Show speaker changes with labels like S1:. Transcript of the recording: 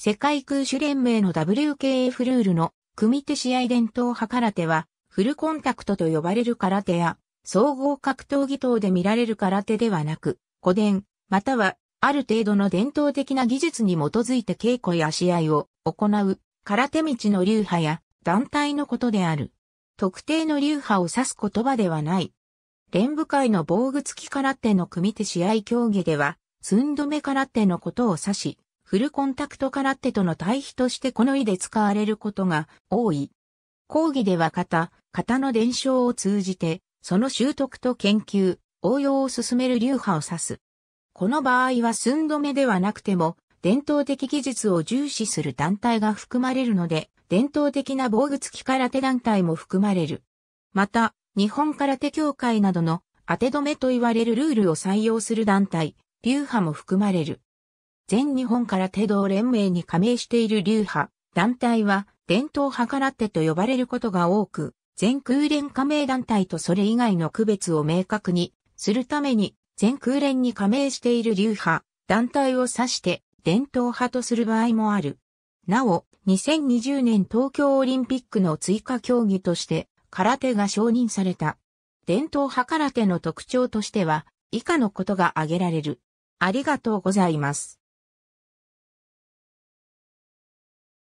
S1: 世界空手連盟の WKF ルールの組手試合伝統派空手は、フルコンタクトと呼ばれる空手や、総合格闘技等で見られる空手ではなく、古典、または、ある程度の伝統的な技術に基づいて稽古や試合を行う、空手道の流派や団体のことである。特定の流派を指す言葉ではない。連部会の防具付き空手の組手試合競技では、寸止め空手のことを指し、フルコンタクト空手との対比としてこの意で使われることが多い。講義では型、型の伝承を通じて、その習得と研究、応用を進める流派を指す。この場合は寸止めではなくても、伝統的技術を重視する団体が含まれるので、伝統的な防具付き空手団体も含まれる。また、日本空手協会などの当て止めと言われるルールを採用する団体、流派も含まれる。全日本空手道連盟に加盟している流派、団体は伝統派空手と呼ばれることが多く、全空連加盟団体とそれ以外の区別を明確にするために、全空連に加盟している流派、団体を指して伝統派とする場合もある。なお、2020年東京オリンピックの追加競技として空手が承認された。伝統派空手の特徴としては以下のことが挙げられる。ありがとうございます。